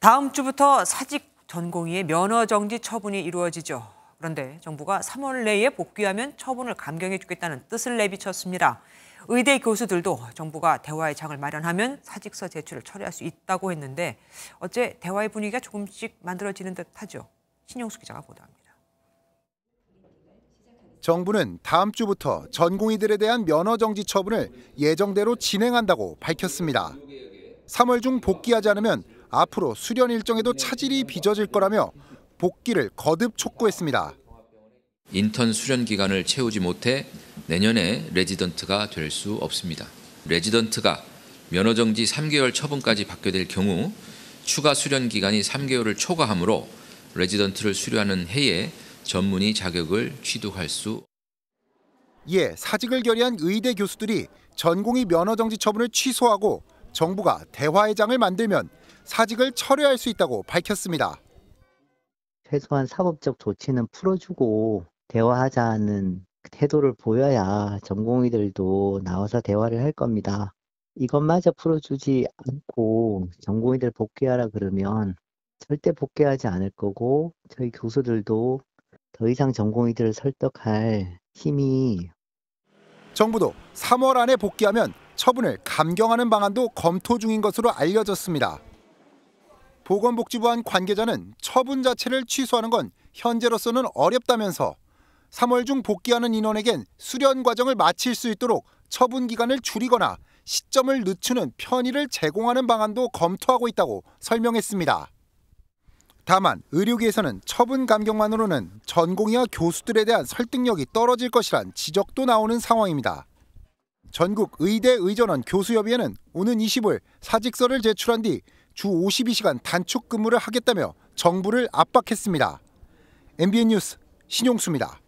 다음 주부터 사직 전공의의 면허 정지 처분이 이루어지죠. 그런데 정부가 3월 내에 복귀하면 처분을 감경해 주겠다는 뜻을 내비쳤습니다. 의대 교수들도 정부가 대화의 장을 마련하면 사직서 제출을 처리할 수 있다고 했는데 어제 대화의 분위기가 조금씩 만들어지는 듯하죠. 신영수 기자가 보도합니다. 정부는 다음 주부터 전공의들에 대한 면허 정지 처분을 예정대로 진행한다고 밝혔습니다. 3월 중 복귀하지 않으면 앞으로 수련 일정에도 차질이 빚어질 거라며 복귀를 거듭 촉구했습니다. 인턴 수련 기간을 채우지 못해 내년에 레지던트가 될 수 없습니다. 레지던트가 면허 정지 3개월 처분까지 받게 될 경우 추가 수련 기간이 3개월을 초과하므로 레지던트를 수료하는 해에 전문의 자격을 취득할 수 이에 사직을 결의한 의대 교수들이 전공의 면허 정지 처분을 취소하고 정부가 대화회장을 만들면 사직을 철회할 수 있다고 밝혔습니다. 최소한 사법적 조치는 풀어주고 대화하자는 태도를 보여야 전공의들도 나와서 대화를 할 겁니다. 이것마저 풀어주지 않고 전공의들 복귀하라 그러면 절대 복귀하지 않을 거고 저희 교수들도 더 이상 전공의들을 설득할 힘이 정부도 3월 안에 복귀하면 처분을 감경하는 방안도 검토 중인 것으로 알려졌습니다. 보건복지부안 관계자는 처분 자체를 취소하는 건 현재로서는 어렵다면서 3월 중 복귀하는 인원에겐 수련 과정을 마칠 수 있도록 처분 기간을 줄이거나 시점을 늦추는 편의를 제공하는 방안도 검토하고 있다고 설명했습니다. 다만 의료계에서는 처분 감경만으로는 전공의와 교수들에 대한 설득력이 떨어질 것이란 지적도 나오는 상황입니다. 전국 의대 의전원 교수협의회는 오는 20일 사직서를 제출한 뒤 주 52시간 단축 근무를 하겠다며 정부를 압박했습니다. MBN 뉴스 신용수입니다.